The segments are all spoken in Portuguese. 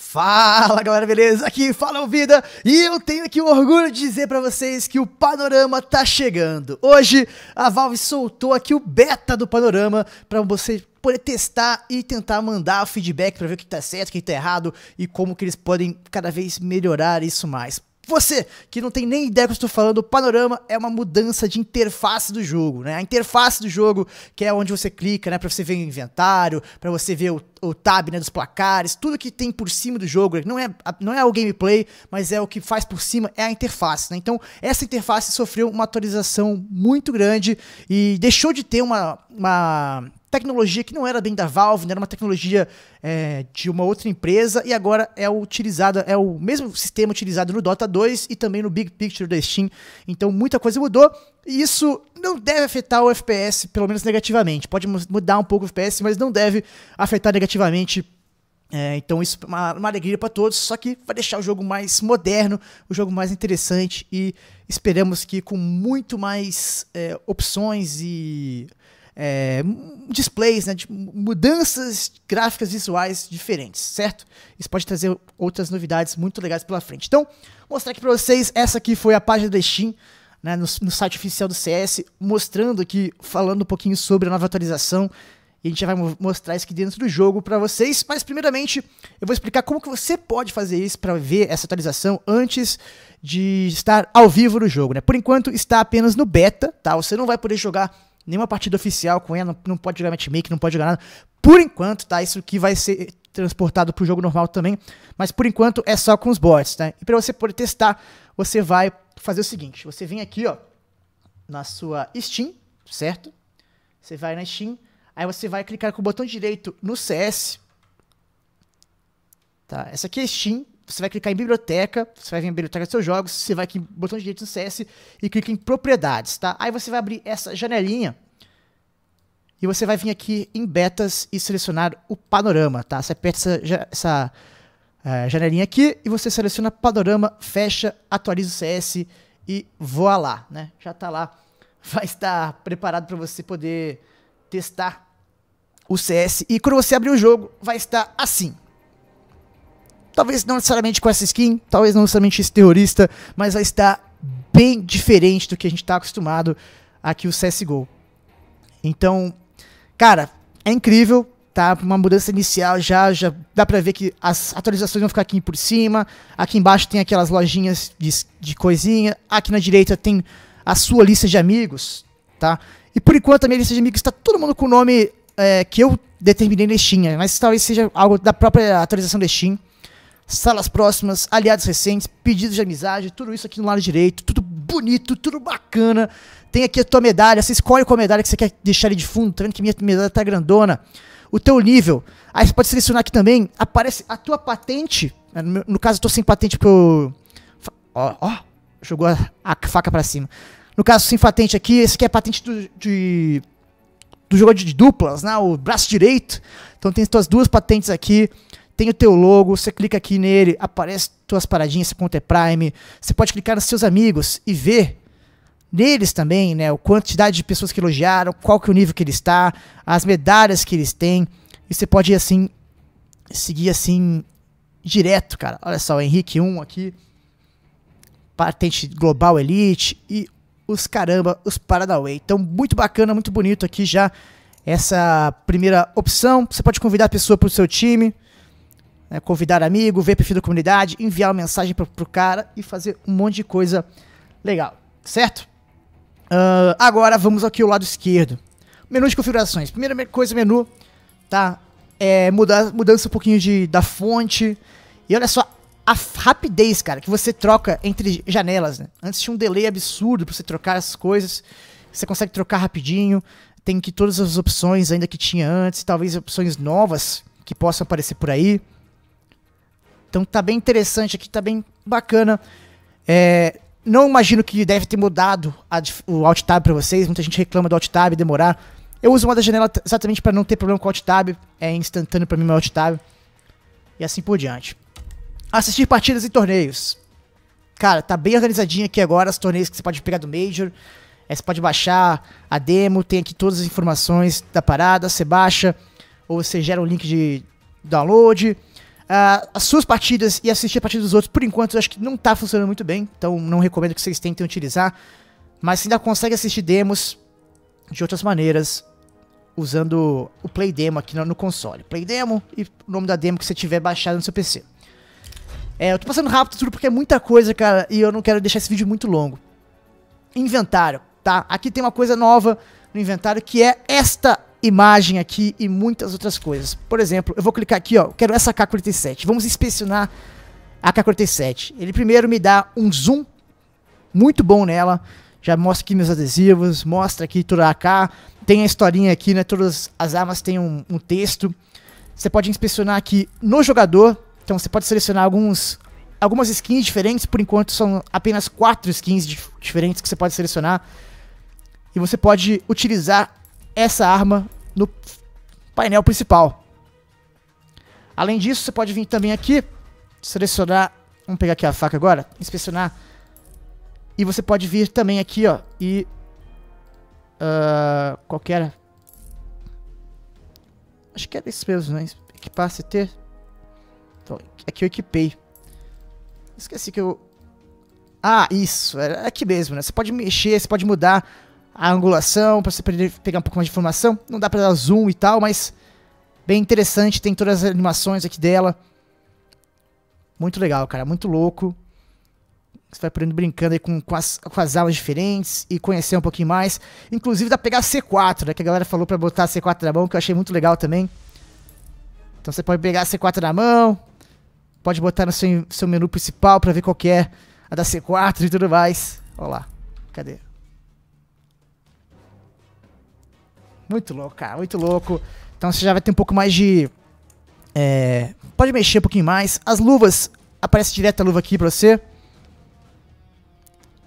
Fala galera, beleza? Aqui fala o Vida e eu tenho aqui o orgulho de dizer para vocês que o Panorama tá chegando. Hoje a Valve soltou aqui o beta do Panorama para você poder testar e tentar mandar feedback para ver o que tá certo, o que tá errado e como que eles podem cada vez melhorar isso mais. Você que não tem nem ideia do que eu estou falando, o panorama é uma mudança de interface do jogo, né? A interface do jogo, que é onde você clica, né, para você ver o inventário, para você ver o, o tab, né, dos placares, tudo que tem por cima do jogo, né? não é não é o gameplay, mas é o que faz por cima é a interface, né? Então, essa interface sofreu uma atualização muito grande e deixou de ter uma, uma tecnologia que não era dentro da Valve, não né, era uma tecnologia é, de uma outra empresa e agora é utilizada, é o mesmo sistema utilizado no Dota 2 e também no Big Picture da Steam. Então muita coisa mudou e isso não deve afetar o FPS, pelo menos negativamente. Pode mudar um pouco o FPS, mas não deve afetar negativamente é, então isso é uma, uma alegria para todos, só que vai deixar o jogo mais moderno, o jogo mais interessante e esperamos que com muito mais é, opções e é, displays, né, de mudanças gráficas visuais diferentes, certo? Isso pode trazer outras novidades muito legais pela frente. Então, vou mostrar aqui para vocês, essa aqui foi a página da Steam, né, no, no, site oficial do CS, mostrando aqui, falando um pouquinho sobre a nova atualização, e a gente já vai mostrar isso aqui dentro do jogo para vocês, mas primeiramente eu vou explicar como que você pode fazer isso para ver essa atualização antes de estar ao vivo no jogo, né? Por enquanto está apenas no beta, tá? Você não vai poder jogar nenhuma partida oficial com ela, não, não pode jogar matchmaking, não pode jogar nada. Por enquanto, tá? Isso que vai ser transportado para o jogo normal também, mas por enquanto é só com os bots, tá E para você poder testar, você vai fazer o seguinte, você vem aqui, ó, na sua Steam, certo? Você vai na Steam, aí você vai clicar com o botão direito no CS, tá? Essa aqui é Steam, você vai clicar em biblioteca, você vai vir em biblioteca dos seus jogos, você vai aqui em botão direito no CS e clica em propriedades, tá? Aí você vai abrir essa janelinha, e você vai vir aqui em betas e selecionar o panorama, tá? Você aperta essa, essa eh, janelinha aqui e você seleciona panorama, fecha, atualiza o CS e voa lá, né? Já está lá, vai estar preparado para você poder testar o CS. E quando você abrir o jogo, vai estar assim. Talvez não necessariamente com essa skin, talvez não necessariamente esse terrorista, mas vai estar bem diferente do que a gente está acostumado aqui o CSGO. Então, Cara, é incrível, tá? Uma mudança inicial já, já dá pra ver que as atualizações vão ficar aqui por cima. Aqui embaixo tem aquelas lojinhas de, de coisinha. Aqui na direita tem a sua lista de amigos, tá? E por enquanto a minha lista de amigos está todo mundo com o nome é, que eu determinei na Steam, né? mas talvez seja algo da própria atualização da Steam. Salas próximas, aliados recentes, pedidos de amizade, tudo isso aqui no lado direito, tudo bonito, tudo bacana. Tem aqui a tua medalha, você escolhe qual medalha que você quer deixar ali de fundo, tá vendo que minha medalha tá grandona. O teu nível. Aí você pode selecionar aqui também, aparece a tua patente. Né, no caso, eu tô sem patente pro. Ó, ó, jogou a, a faca para cima. No caso, sem patente aqui, esse aqui é a patente do, de, do jogador de duplas, né? o braço direito. Então tem as tuas duas patentes aqui tem o teu logo, você clica aqui nele, aparece tuas paradinhas, se conta é Prime. Você pode clicar nos seus amigos e ver neles também, né, a quantidade de pessoas que elogiaram, qual que é o nível que ele está, as medalhas que eles têm. E você pode assim seguir assim direto, cara. Olha só, o Henrique 1 aqui, patente global elite e os caramba, os Paradaway. Então, muito bacana, muito bonito aqui já essa primeira opção. Você pode convidar a pessoa para o seu time né, convidar amigo, ver perfil da comunidade, enviar uma mensagem pro, pro cara e fazer um monte de coisa legal, certo? Uh, agora vamos aqui ao lado esquerdo. Menu de configurações. Primeira coisa, menu, tá? É mudar, mudança um pouquinho de, da fonte. E olha só a rapidez, cara, que você troca entre janelas, né? Antes tinha um delay absurdo pra você trocar as coisas. Você consegue trocar rapidinho. Tem que todas as opções ainda que tinha antes, talvez opções novas que possam aparecer por aí. Então tá bem interessante aqui, tá bem bacana. É, não imagino que deve ter mudado a, o Alt Tab para vocês. Muita gente reclama do Alt Tab demorar. Eu uso uma da janela exatamente para não ter problema com o Alt Tab. É instantâneo para mim meu Alt Tab. E assim por diante. Assistir partidas e torneios. Cara, tá bem organizadinho aqui agora os torneios que você pode pegar do Major. É, você pode baixar a demo, tem aqui todas as informações da parada, você baixa, ou você gera um link de download uh, as suas partidas e assistir a partida dos outros, por enquanto, eu acho que não tá funcionando muito bem, então não recomendo que vocês tentem utilizar. Mas se ainda consegue assistir demos de outras maneiras, usando o Play Demo aqui no, no console. Play Demo e o nome da demo que você tiver baixado no seu PC. É, eu tô passando rápido tudo porque é muita coisa, cara, e eu não quero deixar esse vídeo muito longo. Inventário, tá? Aqui tem uma coisa nova no inventário que é esta imagem aqui e muitas outras coisas. Por exemplo, eu vou clicar aqui, ó, quero essa K47. Vamos inspecionar a K47. Ele primeiro me dá um zoom muito bom nela. Já mostra aqui meus adesivos, mostra aqui toda a K. Tem a historinha aqui, né? Todas as armas têm um, um texto. Você pode inspecionar aqui no jogador. Então você pode selecionar alguns, algumas skins diferentes. Por enquanto são apenas quatro skins diferentes que você pode selecionar. E você pode utilizar essa arma no painel principal. Além disso, você pode vir também aqui, selecionar, vamos pegar aqui a faca agora, inspecionar. E você pode vir também aqui, ó, e... Uh, ah, qualquer... Acho que é desse mesmo, né? Equipar CT. Então, aqui é eu equipei. Esqueci que eu... Ah, isso, é aqui mesmo, né? Você pode mexer, você pode mudar a angulação, para você pegar um pouco mais de informação. Não dá para dar zoom e tal, mas bem interessante. Tem todas as animações aqui dela. Muito legal, cara. Muito louco. Você vai podendo brincando aí com, com, as, com as armas diferentes e conhecer um pouquinho mais. Inclusive dá pra pegar a C4, né? Que a galera falou pra botar a C4 na mão, que eu achei muito legal também. Então você pode pegar a C4 na mão, pode botar no seu, seu menu principal pra ver qual é a da C4 e tudo mais. Olha lá. Cadê? Muito louco, cara, muito louco. Então você já vai ter um pouco mais de... É, pode mexer um pouquinho mais. As luvas, aparece direto a luva aqui pra você.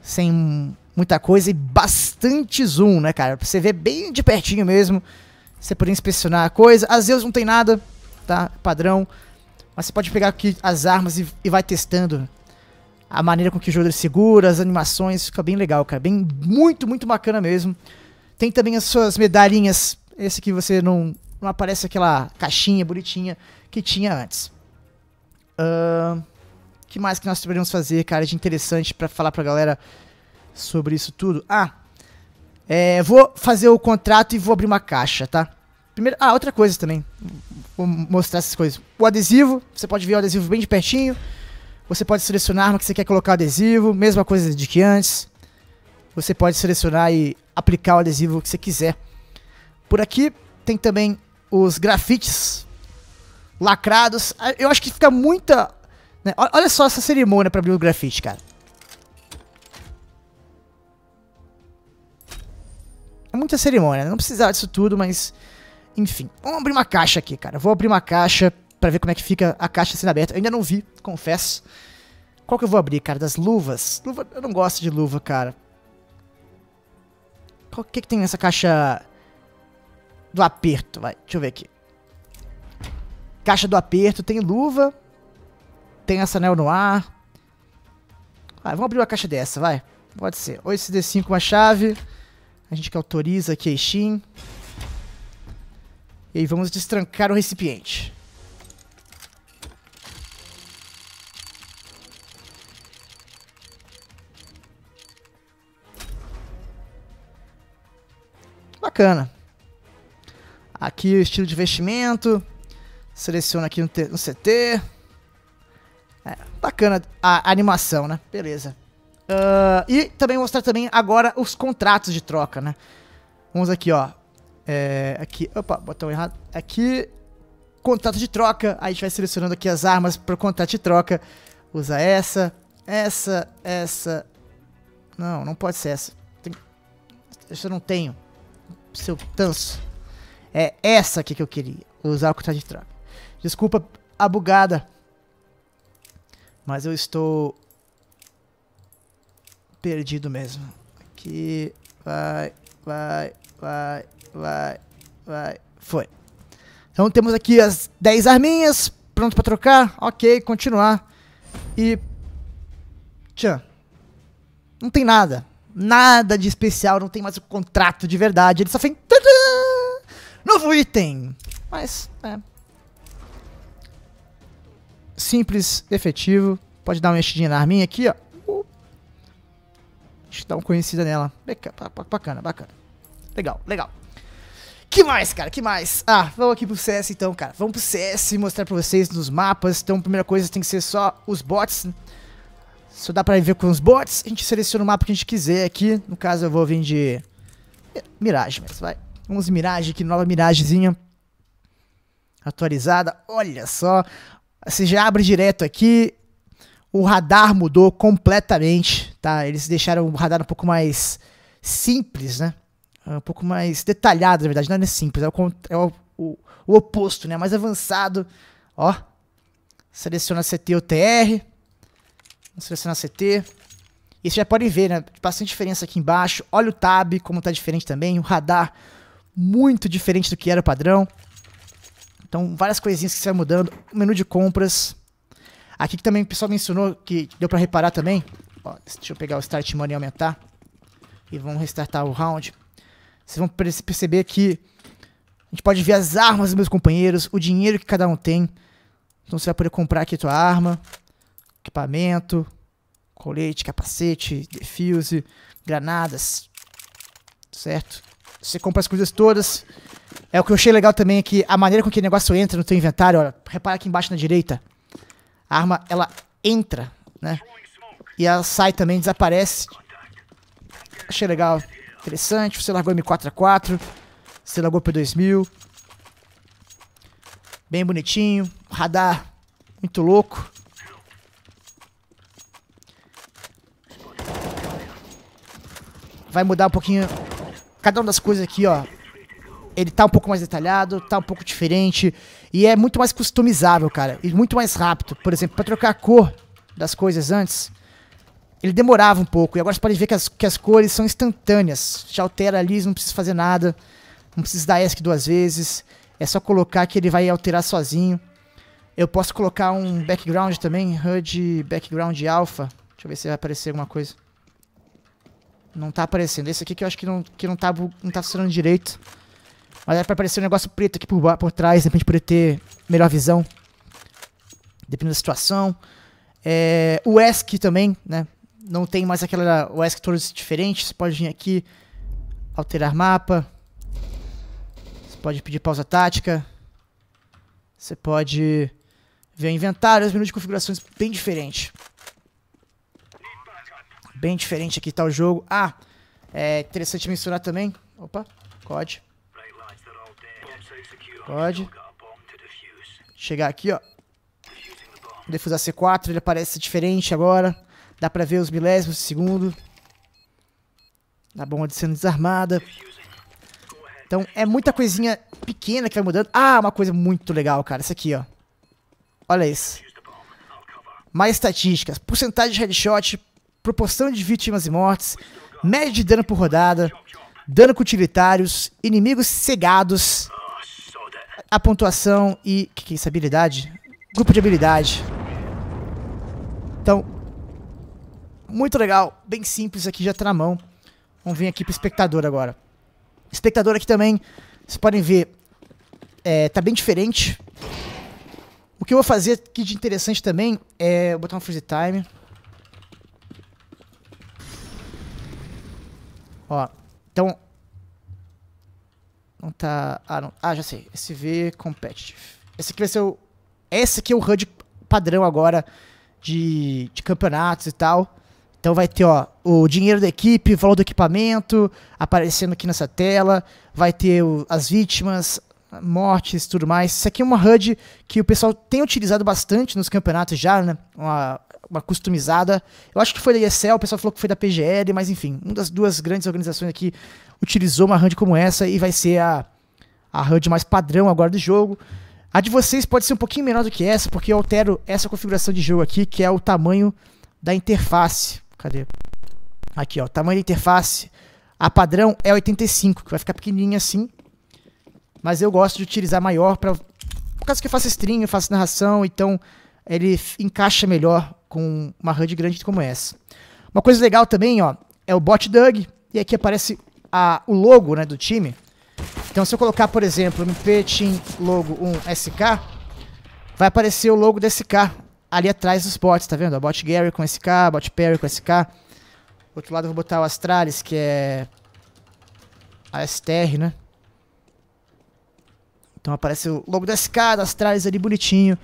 Sem muita coisa e bastante zoom, né, cara? Pra você ver bem de pertinho mesmo. Você poder inspecionar a coisa. As Zeus não tem nada, tá? Padrão. Mas você pode pegar aqui as armas e, e vai testando a maneira com que o jogador segura, as animações. Fica bem legal, cara. Bem, muito, muito bacana mesmo. Tem também as suas medalhinhas. Esse que você não, não aparece aquela caixinha bonitinha que tinha antes. O uh, que mais que nós poderíamos fazer, cara, de interessante para falar pra galera sobre isso tudo? Ah, é, vou fazer o contrato e vou abrir uma caixa, tá? Primeiro, ah, outra coisa também. Vou mostrar essas coisas. O adesivo, você pode ver o adesivo bem de pertinho. Você pode selecionar no que você quer colocar o adesivo, mesma coisa de que antes. Você pode selecionar e aplicar o adesivo que você quiser. Por aqui tem também os grafites lacrados. Ah, eu acho que fica muita... Né? Olha só essa cerimônia para abrir o grafite, cara. É muita cerimônia, né? não precisava disso tudo, mas... Enfim, vamos abrir uma caixa aqui, cara. Vou abrir uma caixa para ver como é que fica a caixa sendo aberta. Eu ainda não vi, confesso. Qual que eu vou abrir, cara? Das luvas? Luva, eu não gosto de luva, cara. O que, que tem nessa caixa do aperto? Vai, deixa eu ver aqui. Caixa do aperto, tem luva. Tem essa anel no ar. Vai, vamos abrir uma caixa dessa, vai. Pode ser. Ou esse D5 uma chave. A gente que autoriza aqui a Steam. E aí vamos destrancar o recipiente. bacana. Aqui o estilo de vestimento Seleciona aqui no, no CT. É, bacana a animação, né? Beleza. Uh, e também mostrar também agora os contratos de troca, né? Vamos aqui, ó. É, aqui, opa, botão errado. Aqui, contrato de troca. Aí a gente vai selecionando aqui as armas para contrato de troca. Usa essa, essa, essa. Não, não pode ser essa. Tem... Essa eu não tenho seu tanso. É essa aqui que eu queria. Usar o cortar de Desculpa a bugada. Mas eu estou... Perdido mesmo. Aqui. Vai, vai, vai, vai, vai. Foi. Então temos aqui as 10 arminhas. Pronto pra trocar. Ok, continuar. E... Tchan. Não tem nada. Nada de especial, não tem mais o contrato de verdade. Ele só fez. Tadã! Novo item! Mas, é. Simples, efetivo. Pode dar uma enchidinha na arminha aqui, ó. Uh. Deixa eu dar uma conhecida nela. Bacana, bacana. Legal, legal. Que mais, cara? Que mais? Ah, vamos aqui pro CS então, cara. Vamos pro CS mostrar pra vocês nos mapas. Então, primeira coisa tem que ser só os bots. Isso dá pra ver com os bots. A gente seleciona o mapa que a gente quiser aqui. No caso, eu vou vir de... Mirage mas vai. Vamos Mirage aqui, nova Miragezinha. Atualizada. Olha só. Você já abre direto aqui. O radar mudou completamente, tá? Eles deixaram o radar um pouco mais simples, né? É um pouco mais detalhado, na verdade. Não é simples, é o, é o, o, o oposto, né? É mais avançado. Ó. Seleciona CT ou Vamos selecionar CT. E vocês já podem ver, né? Bastante diferença aqui embaixo. Olha o tab, como tá diferente também. O radar, muito diferente do que era o padrão. Então, várias coisinhas que você vai mudando. O menu de compras. Aqui que também o pessoal mencionou, que deu pra reparar também. Ó, deixa eu pegar o Start Money e aumentar. E vamos restartar o round. Vocês vão perceber que a gente pode ver as armas dos meus companheiros, o dinheiro que cada um tem. Então você vai poder comprar aqui a tua arma equipamento, colete, capacete, defuse, granadas, certo? Você compra as coisas todas. É o que eu achei legal também é que a maneira com que o negócio entra no teu inventário, olha, repara aqui embaixo na direita. A arma, ela entra, né? E ela sai também, desaparece. Achei legal, interessante. Você largou M4A4, você largou P2000. Bem bonitinho, radar muito louco. vai mudar um pouquinho cada uma das coisas aqui, ó. Ele tá um pouco mais detalhado, tá um pouco diferente. E é muito mais customizável, cara. E muito mais rápido. Por exemplo, pra trocar a cor das coisas antes, ele demorava um pouco. E agora você pode ver que as, que as cores são instantâneas. Já altera ali, não precisa fazer nada. Não precisa dar ESC duas vezes. É só colocar que ele vai alterar sozinho. Eu posso colocar um background também, HUD background alpha. Deixa eu ver se vai aparecer alguma coisa. Não tá aparecendo. Esse aqui que eu acho que não, que não, tá, não tá funcionando direito. Mas era é pra aparecer um negócio preto aqui por, por trás, de repente poder ter melhor visão. Dependendo da situação. É, o ESC também, né? Não tem mais aquela o ESC todos diferentes. Você pode vir aqui, alterar mapa. Você pode pedir pausa tática. Você pode ver o inventário, os menus de configurações bem diferentes bem diferente aqui tá o jogo. Ah, é interessante mencionar também. Opa, COD. COD. Chegar aqui, ó. Defusar C4, ele aparece diferente agora. Dá pra ver os milésimos de segundo. A bomba de sendo desarmada. Então é muita coisinha pequena que vai mudando. Ah, uma coisa muito legal, cara. Essa aqui, ó. Olha isso. Mais estatísticas. Porcentagem de headshot, proporção de vítimas e mortes, média de dano por rodada, dano com utilitários, inimigos cegados, a pontuação e... que que é isso? Habilidade? Grupo de habilidade. Então, muito legal, bem simples aqui, já tá na mão. Vamos vir aqui pro espectador agora. Espectador aqui também, vocês podem ver, é, tá bem diferente. O que eu vou fazer aqui de interessante também é... Vou botar um freeze time... Ó, então. Não tá. Ah, não, ah, já sei. SV Competitive. Esse aqui vai ser o. Esse aqui é o HUD padrão agora de, de campeonatos e tal. Então vai ter ó, o dinheiro da equipe, o valor do equipamento aparecendo aqui nessa tela. Vai ter o, as vítimas, mortes tudo mais. Isso aqui é uma HUD que o pessoal tem utilizado bastante nos campeonatos já, né? Uma uma customizada. Eu acho que foi da ESL, o pessoal falou que foi da PGL, mas enfim, uma das duas grandes organizações aqui utilizou uma HUD como essa e vai ser a, a HUD mais padrão agora do jogo. A de vocês pode ser um pouquinho menor do que essa, porque eu altero essa configuração de jogo aqui, que é o tamanho da interface. Cadê? Aqui, ó, tamanho da interface. A padrão é 85, que vai ficar pequenininha assim. Mas eu gosto de utilizar maior para por causa que eu faço stream, eu faço narração, então ele encaixa melhor com uma HUD grande como essa. Uma coisa legal também, ó, é o bot Dug, e aqui aparece a, o logo né, do time. Então se eu colocar, por exemplo, MP Team Logo 1 SK, vai aparecer o logo da SK ali atrás dos bots, tá vendo? A bot Gary com SK, bot Perry com SK. outro lado eu vou botar o Astralis, que é a STR, né? Então aparece o logo da SK, da Astralis ali bonitinho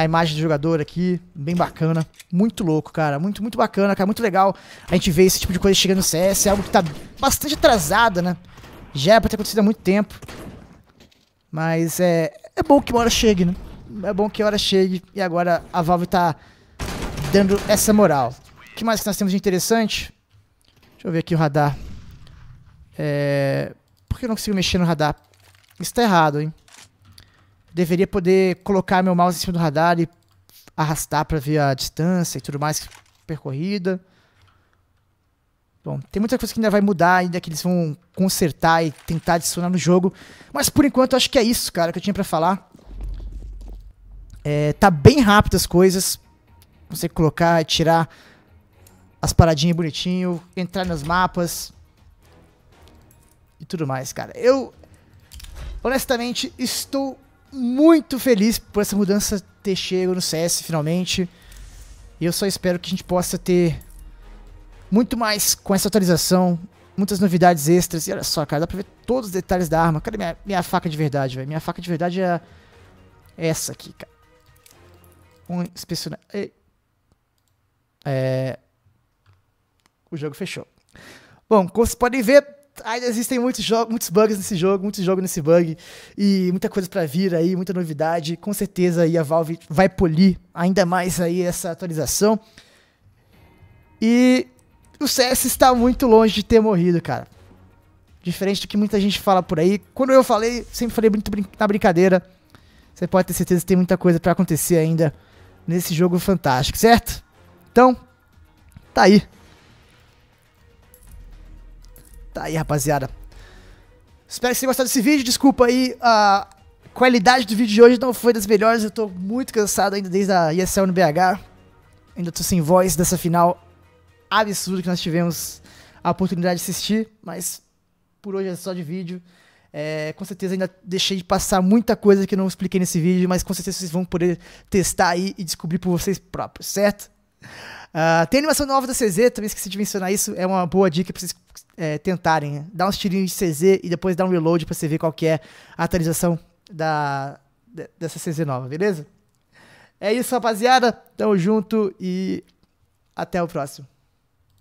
a imagem do jogador aqui, bem bacana. Muito louco, cara. Muito, muito bacana, cara. Muito legal a gente ver esse tipo de coisa chegando no CS. É algo que tá bastante atrasado, né? Já era pra ter acontecido há muito tempo. Mas é, é bom que uma hora chegue, né? É bom que a hora chegue. E agora a Valve tá dando essa moral. O que mais que nós temos de interessante? Deixa eu ver aqui o radar. É... Por que eu não consigo mexer no radar? Isso tá errado, hein? deveria poder colocar meu mouse em cima do radar e arrastar para ver a distância e tudo mais percorrida. Bom, tem muita coisa que ainda vai mudar, ainda que eles vão consertar e tentar adicionar no jogo. Mas por enquanto acho que é isso, cara, que eu tinha para falar. É, tá bem rápido as coisas. Você colocar, tirar as paradinhas bonitinho, entrar nos mapas e tudo mais, cara. Eu honestamente estou muito feliz por essa mudança ter chego no CS finalmente. E eu só espero que a gente possa ter muito mais com essa atualização, muitas novidades extras. E olha só, cara, dá pra ver todos os detalhes da arma. Cadê minha, minha faca de verdade, velho? Minha faca de verdade é essa aqui, cara. Um inspecionar. É... O jogo fechou. Bom, como vocês podem ver, ainda existem muitos, muitos bugs nesse jogo, muitos jogos nesse bug, e muita coisa para vir aí, muita novidade. Com certeza aí a Valve vai polir ainda mais aí essa atualização. E o CS está muito longe de ter morrido, cara. Diferente do que muita gente fala por aí. Quando eu falei, sempre falei muito na brincadeira. Você pode ter certeza que tem muita coisa para acontecer ainda nesse jogo fantástico, certo? Então, tá aí. Tá aí, rapaziada. Espero que vocês tenham gostado desse vídeo. Desculpa aí a qualidade do vídeo de hoje não foi das melhores. Eu tô muito cansado ainda desde a ESL no BH. Ainda tô sem voz dessa final absurda que nós tivemos a oportunidade de assistir. Mas por hoje é só de vídeo. É, com certeza ainda deixei de passar muita coisa que não expliquei nesse vídeo, mas com certeza vocês vão poder testar aí e descobrir por vocês próprios, certo? Uh, tem animação nova da CZ, também esqueci de mencionar isso, é uma boa dica pra vocês é, tentarem. Dá Dar uns tirinhos de CZ e depois dar um reload pra você ver qual que é a atualização da, dessa CZ nova, beleza? É isso, rapaziada. Tamo junto e até o próximo.